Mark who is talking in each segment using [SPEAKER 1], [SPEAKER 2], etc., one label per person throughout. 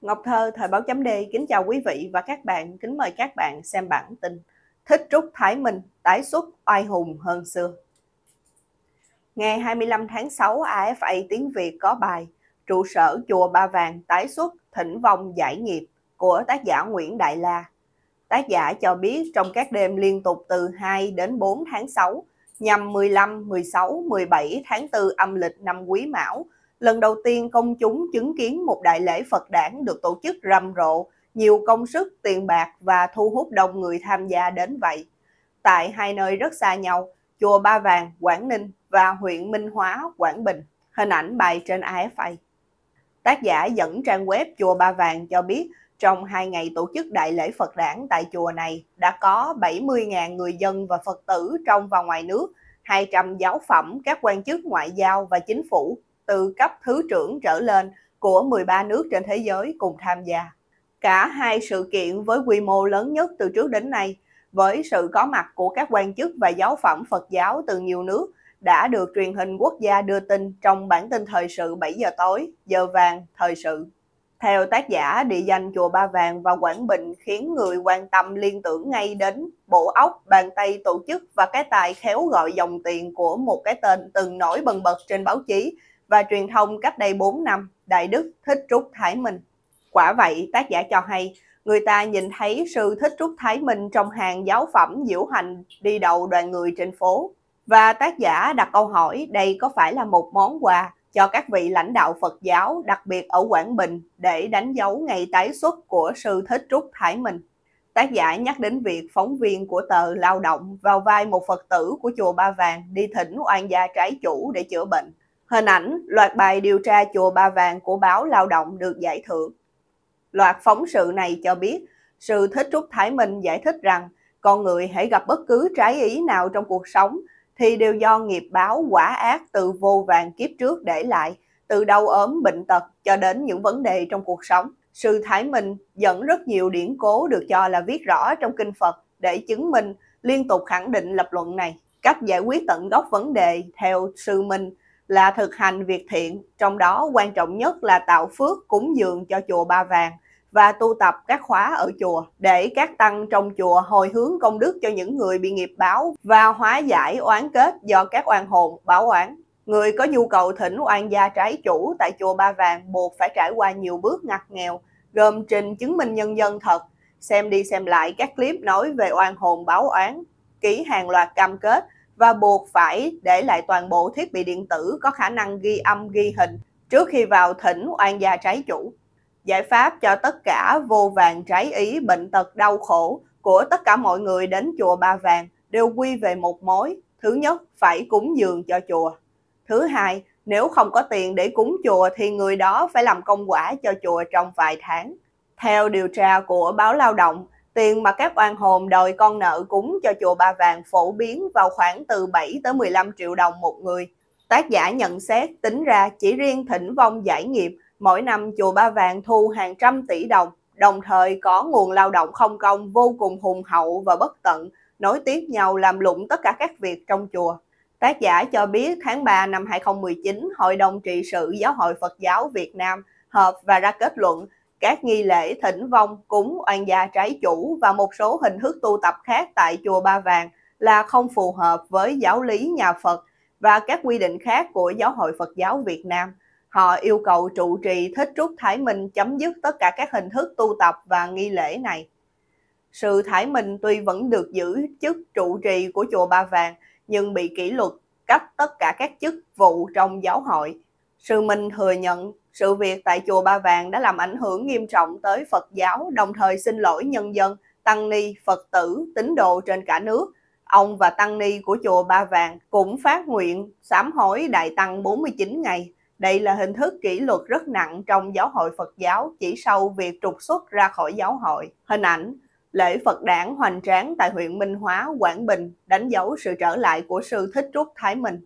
[SPEAKER 1] Ngọc Thơ, Thời báo chấm D, kính chào quý vị và các bạn, kính mời các bạn xem bản tin Thích Trúc Thái Minh tái xuất oai hùng hơn xưa. Ngày 25 tháng 6, AFA Tiếng Việt có bài Trụ sở Chùa Ba Vàng tái xuất thỉnh vong giải nghiệp của tác giả Nguyễn Đại La. Tác giả cho biết trong các đêm liên tục từ 2 đến 4 tháng 6, nhằm 15, 16, 17 tháng 4 âm lịch năm Quý Mão – lần đầu tiên công chúng chứng kiến một đại lễ Phật đản được tổ chức rầm rộ, nhiều công sức, tiền bạc và thu hút đông người tham gia đến vậy. Tại hai nơi rất xa nhau, chùa Ba Vàng, Quảng Ninh và huyện Minh Hóa, Quảng Bình, hình ảnh bài trên AFA. Tác giả dẫn trang web chùa Ba Vàng cho biết trong hai ngày tổ chức đại lễ Phật đản tại chùa này đã có 70.000 người dân và Phật tử trong và ngoài nước, 200 giáo phẩm, các quan chức ngoại giao và chính phủ từ cấp thứ trưởng trở lên của 13 nước trên thế giới cùng tham gia. Cả hai sự kiện với quy mô lớn nhất từ trước đến nay, với sự có mặt của các quan chức và giáo phẩm Phật giáo từ nhiều nước đã được truyền hình quốc gia đưa tin trong bản tin thời sự 7 giờ tối, giờ vàng, thời sự. Theo tác giả, địa danh Chùa Ba Vàng và Quảng Bình khiến người quan tâm liên tưởng ngay đến bộ óc, bàn tay tổ chức và cái tài khéo gọi dòng tiền của một cái tên từng nổi bần bật trên báo chí và truyền thông cách đây 4 năm, Đại Đức Thích Trúc Thái Minh. Quả vậy, tác giả cho hay, người ta nhìn thấy sư Thích Trúc Thái Minh trong hàng giáo phẩm diễu hành đi đầu đoàn người trên phố. Và tác giả đặt câu hỏi đây có phải là một món quà cho các vị lãnh đạo Phật giáo, đặc biệt ở Quảng Bình, để đánh dấu ngày tái xuất của sư Thích Trúc Thái Minh. Tác giả nhắc đến việc phóng viên của tờ Lao động vào vai một Phật tử của chùa Ba Vàng đi thỉnh oan gia trái chủ để chữa bệnh. Hình ảnh loạt bài điều tra chùa Ba Vàng của báo Lao động được giải thưởng. Loạt phóng sự này cho biết, sự Thích Trúc Thái Minh giải thích rằng con người hãy gặp bất cứ trái ý nào trong cuộc sống thì đều do nghiệp báo quả ác từ vô vàng kiếp trước để lại, từ đau ốm, bệnh tật cho đến những vấn đề trong cuộc sống. Sư Thái Minh dẫn rất nhiều điển cố được cho là viết rõ trong kinh Phật để chứng minh liên tục khẳng định lập luận này. Cách giải quyết tận gốc vấn đề theo sư Minh là thực hành việc thiện, trong đó quan trọng nhất là tạo phước cúng dường cho chùa Ba Vàng và tu tập các khóa ở chùa để các tăng trong chùa hồi hướng công đức cho những người bị nghiệp báo và hóa giải oán kết do các oan hồn báo oán. Người có nhu cầu thỉnh oan gia trái chủ tại chùa Ba Vàng buộc phải trải qua nhiều bước ngặt nghèo, gồm trình chứng minh nhân dân thật, xem đi xem lại các clip nói về oan hồn báo oán, ký hàng loạt cam kết và buộc phải để lại toàn bộ thiết bị điện tử có khả năng ghi âm ghi hình trước khi vào thỉnh oan gia trái chủ. Giải pháp cho tất cả vô vàng trái ý bệnh tật đau khổ của tất cả mọi người đến chùa Ba Vàng đều quy về một mối. Thứ nhất, phải cúng dường cho chùa. Thứ hai, nếu không có tiền để cúng chùa thì người đó phải làm công quả cho chùa trong vài tháng. Theo điều tra của báo Lao động, Tiền mà các oan hồn đòi con nợ cúng cho chùa Ba Vàng phổ biến vào khoảng từ 7 tới 15 triệu đồng một người. Tác giả nhận xét tính ra chỉ riêng thỉnh vong giải nghiệp, mỗi năm chùa Ba Vàng thu hàng trăm tỷ đồng, đồng thời có nguồn lao động không công vô cùng hùng hậu và bất tận, nối tiếp nhau làm lụng tất cả các việc trong chùa. Tác giả cho biết tháng 3 năm 2019, Hội đồng trị sự Giáo hội Phật giáo Việt Nam họp và ra kết luận các nghi lễ thỉnh vong, cúng oan gia trái chủ và một số hình thức tu tập khác tại chùa Ba Vàng là không phù hợp với giáo lý nhà Phật và các quy định khác của Giáo hội Phật giáo Việt Nam. Họ yêu cầu trụ trì Thích Trúc Thái Minh chấm dứt tất cả các hình thức tu tập và nghi lễ này. Sự Thái Minh tuy vẫn được giữ chức trụ trì của chùa Ba Vàng nhưng bị kỷ luật cách tất cả các chức vụ trong giáo hội. Sư Minh thừa nhận sự việc tại chùa Ba Vàng đã làm ảnh hưởng nghiêm trọng tới Phật giáo, đồng thời xin lỗi nhân dân, tăng ni, Phật tử, tín đồ trên cả nước. Ông và tăng ni của chùa Ba Vàng cũng phát nguyện sám hối đại tăng 49 ngày. Đây là hình thức kỷ luật rất nặng trong giáo hội Phật giáo chỉ sau việc trục xuất ra khỏi giáo hội. Hình ảnh Lễ Phật đảng hoành tráng tại huyện Minh Hóa, Quảng Bình đánh dấu sự trở lại của sư Thích Trúc Thái Minh.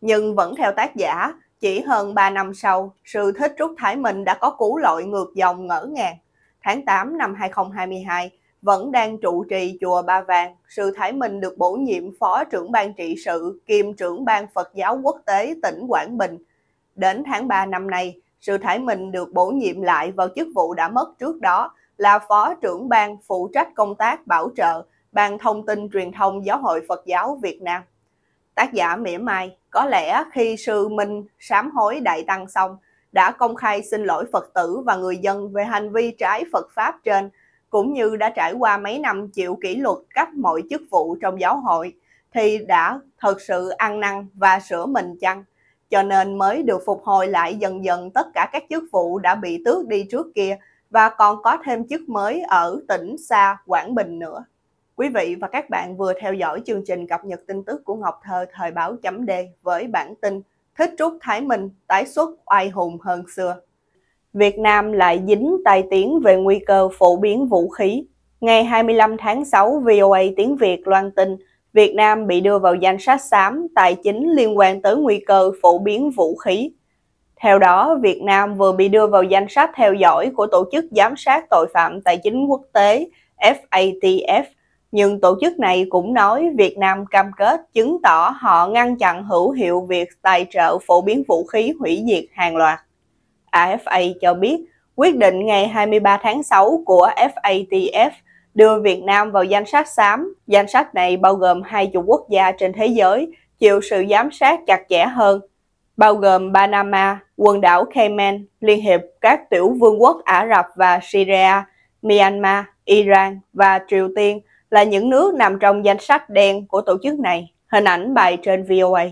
[SPEAKER 1] Nhưng vẫn theo tác giả, chỉ hơn 3 năm sau, sự thích trúc thái minh đã có cú lội ngược dòng ngỡ ngàng. Tháng 8 năm 2022, vẫn đang trụ trì chùa Ba Vàng, sự Thái Minh được bổ nhiệm Phó trưởng ban trị sự kiêm trưởng ban Phật giáo quốc tế tỉnh Quảng Bình. Đến tháng 3 năm nay, sự Thái Minh được bổ nhiệm lại vào chức vụ đã mất trước đó là Phó trưởng ban phụ trách công tác bảo trợ, ban thông tin truyền thông giáo hội Phật giáo Việt Nam. Tác giả mỉa mai, có lẽ khi sư Minh sám hối đại tăng xong, đã công khai xin lỗi Phật tử và người dân về hành vi trái Phật Pháp trên, cũng như đã trải qua mấy năm chịu kỷ luật cấp mọi chức vụ trong giáo hội, thì đã thật sự ăn năn và sửa mình chăng? Cho nên mới được phục hồi lại dần dần tất cả các chức vụ đã bị tước đi trước kia và còn có thêm chức mới ở tỉnh xa Quảng Bình nữa. Quý vị và các bạn vừa theo dõi chương trình cập nhật tin tức của Ngọc Thơ thời báo chấm Đề với bản tin Thích Trúc Thái Minh tái xuất oai hùng hơn xưa. Việt Nam lại dính tai tiếng về nguy cơ phổ biến vũ khí. Ngày 25 tháng 6, VOA tiếng Việt loan tin Việt Nam bị đưa vào danh sách xám tài chính liên quan tới nguy cơ phổ biến vũ khí. Theo đó, Việt Nam vừa bị đưa vào danh sách theo dõi của Tổ chức Giám sát Tội phạm Tài chính Quốc tế FATF – nhưng tổ chức này cũng nói Việt Nam cam kết chứng tỏ họ ngăn chặn hữu hiệu việc tài trợ phổ biến vũ khí hủy diệt hàng loạt. AFA cho biết quyết định ngày 23 tháng 6 của FATF đưa Việt Nam vào danh sách xám. Danh sách này bao gồm hai chục quốc gia trên thế giới chịu sự giám sát chặt chẽ hơn, bao gồm Panama, quần đảo Cayman, Liên hiệp các tiểu vương quốc Ả Rập và Syria, Myanmar, Iran và Triều Tiên – là những nước nằm trong danh sách đen của tổ chức này, hình ảnh bài trên VOA.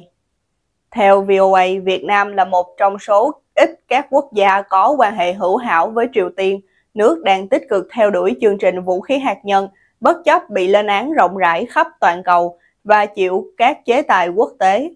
[SPEAKER 1] Theo VOA, Việt Nam là một trong số ít các quốc gia có quan hệ hữu hảo với Triều Tiên, nước đang tích cực theo đuổi chương trình vũ khí hạt nhân, bất chấp bị lên án rộng rãi khắp toàn cầu và chịu các chế tài quốc tế.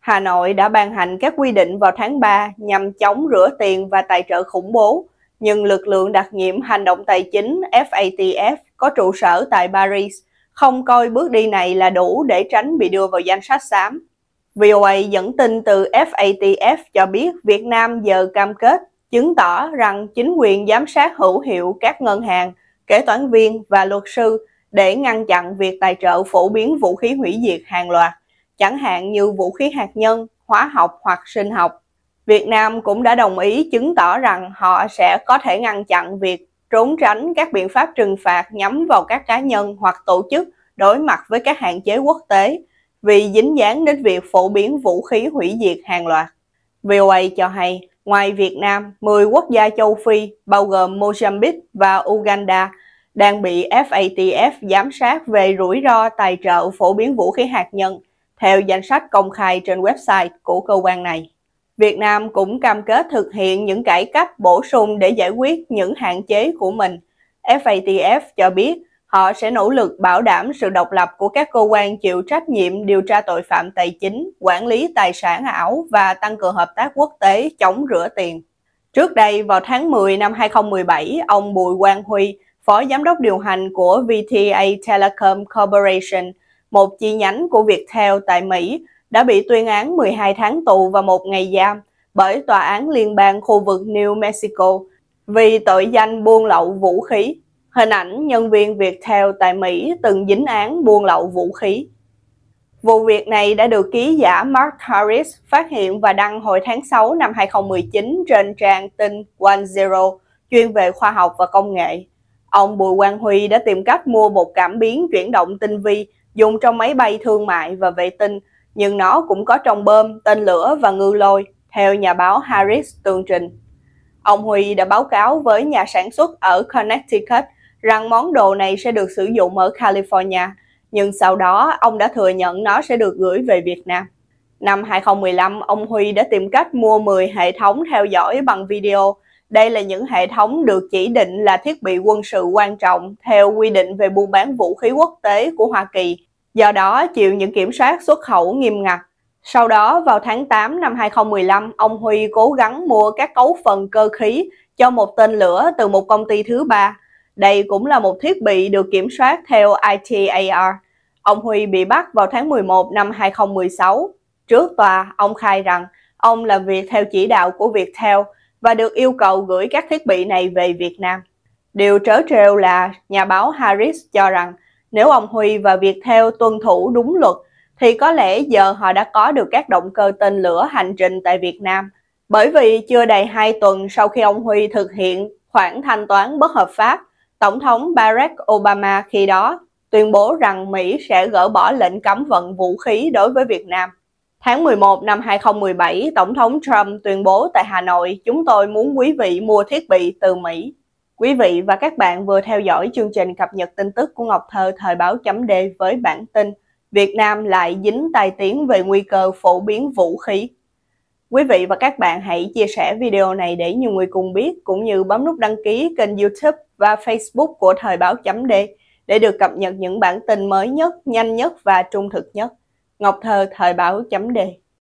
[SPEAKER 1] Hà Nội đã ban hành các quy định vào tháng 3 nhằm chống rửa tiền và tài trợ khủng bố, nhưng lực lượng đặc nhiệm hành động tài chính FATF có trụ sở tại Paris, không coi bước đi này là đủ để tránh bị đưa vào danh sách xám. VOA dẫn tin từ FATF cho biết Việt Nam giờ cam kết chứng tỏ rằng chính quyền giám sát hữu hiệu các ngân hàng, kế toán viên và luật sư để ngăn chặn việc tài trợ phổ biến vũ khí hủy diệt hàng loạt, chẳng hạn như vũ khí hạt nhân, hóa học hoặc sinh học. Việt Nam cũng đã đồng ý chứng tỏ rằng họ sẽ có thể ngăn chặn việc trốn tránh các biện pháp trừng phạt nhắm vào các cá nhân hoặc tổ chức đối mặt với các hạn chế quốc tế vì dính dáng đến việc phổ biến vũ khí hủy diệt hàng loạt. VOA cho hay, ngoài Việt Nam, 10 quốc gia châu Phi, bao gồm Mozambique và Uganda, đang bị FATF giám sát về rủi ro tài trợ phổ biến vũ khí hạt nhân theo danh sách công khai trên website của cơ quan này. Việt Nam cũng cam kết thực hiện những cải cách bổ sung để giải quyết những hạn chế của mình. FATF cho biết họ sẽ nỗ lực bảo đảm sự độc lập của các cơ quan chịu trách nhiệm điều tra tội phạm tài chính, quản lý tài sản ảo và tăng cường hợp tác quốc tế chống rửa tiền. Trước đây, vào tháng 10 năm 2017, ông Bùi Quang Huy, Phó Giám đốc điều hành của VTA Telecom Corporation, một chi nhánh của Viettel tại Mỹ, đã bị tuyên án 12 tháng tù và một ngày giam bởi Tòa án Liên bang khu vực New Mexico vì tội danh buôn lậu vũ khí. Hình ảnh nhân viên Viettel tại Mỹ từng dính án buôn lậu vũ khí. Vụ việc này đã được ký giả Mark Harris phát hiện và đăng hồi tháng 6 năm 2019 trên trang tin One Zero chuyên về khoa học và công nghệ. Ông Bùi Quang Huy đã tìm cách mua một cảm biến chuyển động tinh vi dùng trong máy bay thương mại và vệ tinh nhưng nó cũng có trong bơm, tên lửa và ngư lôi, theo nhà báo Harris tường trình. Ông Huy đã báo cáo với nhà sản xuất ở Connecticut rằng món đồ này sẽ được sử dụng ở California, nhưng sau đó ông đã thừa nhận nó sẽ được gửi về Việt Nam. Năm 2015, ông Huy đã tìm cách mua 10 hệ thống theo dõi bằng video. Đây là những hệ thống được chỉ định là thiết bị quân sự quan trọng theo quy định về buôn bán vũ khí quốc tế của Hoa Kỳ do đó chịu những kiểm soát xuất khẩu nghiêm ngặt. Sau đó vào tháng 8 năm 2015, ông Huy cố gắng mua các cấu phần cơ khí cho một tên lửa từ một công ty thứ ba. Đây cũng là một thiết bị được kiểm soát theo ITAR. Ông Huy bị bắt vào tháng 11 năm 2016. Trước tòa, ông khai rằng ông làm việc theo chỉ đạo của Viettel và được yêu cầu gửi các thiết bị này về Việt Nam. Điều trớ trêu là nhà báo Harris cho rằng nếu ông Huy và Việt Theo tuân thủ đúng luật, thì có lẽ giờ họ đã có được các động cơ tên lửa hành trình tại Việt Nam. Bởi vì chưa đầy 2 tuần sau khi ông Huy thực hiện khoản thanh toán bất hợp pháp, Tổng thống Barack Obama khi đó tuyên bố rằng Mỹ sẽ gỡ bỏ lệnh cấm vận vũ khí đối với Việt Nam. Tháng 11 năm 2017, Tổng thống Trump tuyên bố tại Hà Nội, chúng tôi muốn quý vị mua thiết bị từ Mỹ. Quý vị và các bạn vừa theo dõi chương trình cập nhật tin tức của Ngọc Thơ thời báo chấm D với bản tin Việt Nam lại dính tai tiếng về nguy cơ phổ biến vũ khí. Quý vị và các bạn hãy chia sẻ video này để nhiều người cùng biết cũng như bấm nút đăng ký kênh YouTube và Facebook của thời báo chấm D để được cập nhật những bản tin mới nhất, nhanh nhất và trung thực nhất. Ngọc Thơ thời báo chấm D